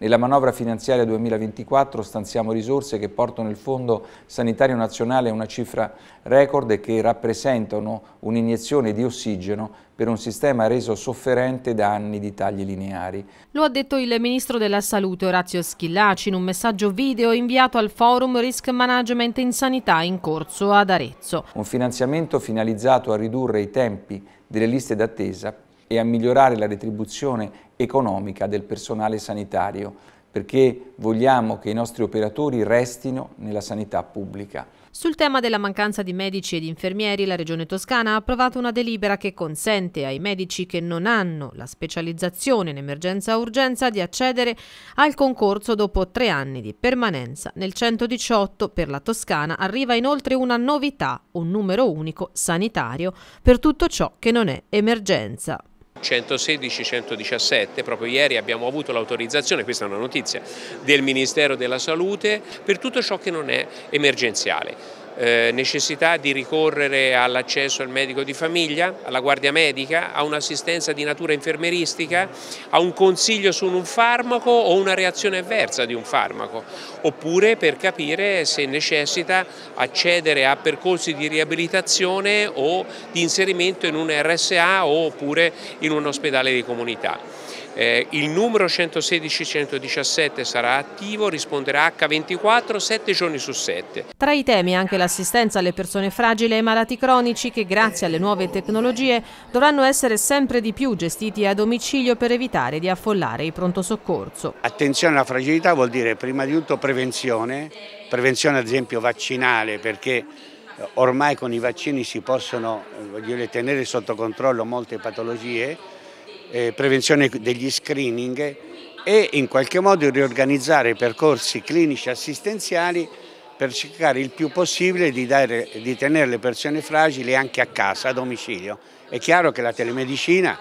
Nella manovra finanziaria 2024 stanziamo risorse che portano il Fondo Sanitario Nazionale a una cifra record e che rappresentano un'iniezione di ossigeno per un sistema reso sofferente da anni di tagli lineari. Lo ha detto il Ministro della Salute Orazio Schillaci in un messaggio video inviato al forum Risk Management in Sanità in corso ad Arezzo. Un finanziamento finalizzato a ridurre i tempi delle liste d'attesa e a migliorare la retribuzione economica del personale sanitario, perché vogliamo che i nostri operatori restino nella sanità pubblica. Sul tema della mancanza di medici e infermieri, la Regione Toscana ha approvato una delibera che consente ai medici che non hanno la specializzazione in emergenza-urgenza di accedere al concorso dopo tre anni di permanenza. Nel 118 per la Toscana arriva inoltre una novità, un numero unico sanitario per tutto ciò che non è emergenza. 116-117, proprio ieri abbiamo avuto l'autorizzazione, questa è una notizia, del Ministero della Salute per tutto ciò che non è emergenziale. Eh, necessità di ricorrere all'accesso al medico di famiglia, alla guardia medica, a un'assistenza di natura infermeristica, a un consiglio su un farmaco o una reazione avversa di un farmaco, oppure per capire se necessita accedere a percorsi di riabilitazione o di inserimento in un RSA oppure in un ospedale di comunità. Eh, il numero 116-117 sarà attivo, risponderà H24 7 giorni su 7. Tra i temi anche la assistenza alle persone fragili e malati cronici che grazie alle nuove tecnologie dovranno essere sempre di più gestiti a domicilio per evitare di affollare il pronto soccorso. Attenzione alla fragilità vuol dire prima di tutto prevenzione, prevenzione ad esempio vaccinale perché eh, ormai con i vaccini si possono eh, dire, tenere sotto controllo molte patologie, eh, prevenzione degli screening e in qualche modo riorganizzare percorsi clinici assistenziali per cercare il più possibile di, dare, di tenere le persone fragili anche a casa, a domicilio. È chiaro che la telemedicina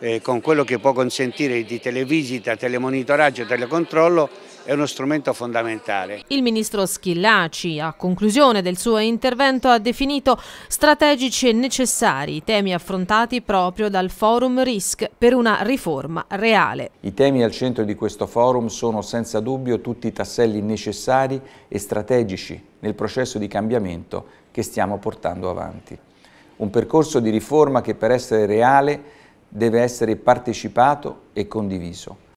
eh, con quello che può consentire di televisita, telemonitoraggio, telecontrollo è uno strumento fondamentale. Il ministro Schillaci, a conclusione del suo intervento, ha definito strategici e necessari i temi affrontati proprio dal forum RISC per una riforma reale. I temi al centro di questo forum sono senza dubbio tutti i tasselli necessari e strategici nel processo di cambiamento che stiamo portando avanti. Un percorso di riforma che per essere reale deve essere partecipato e condiviso.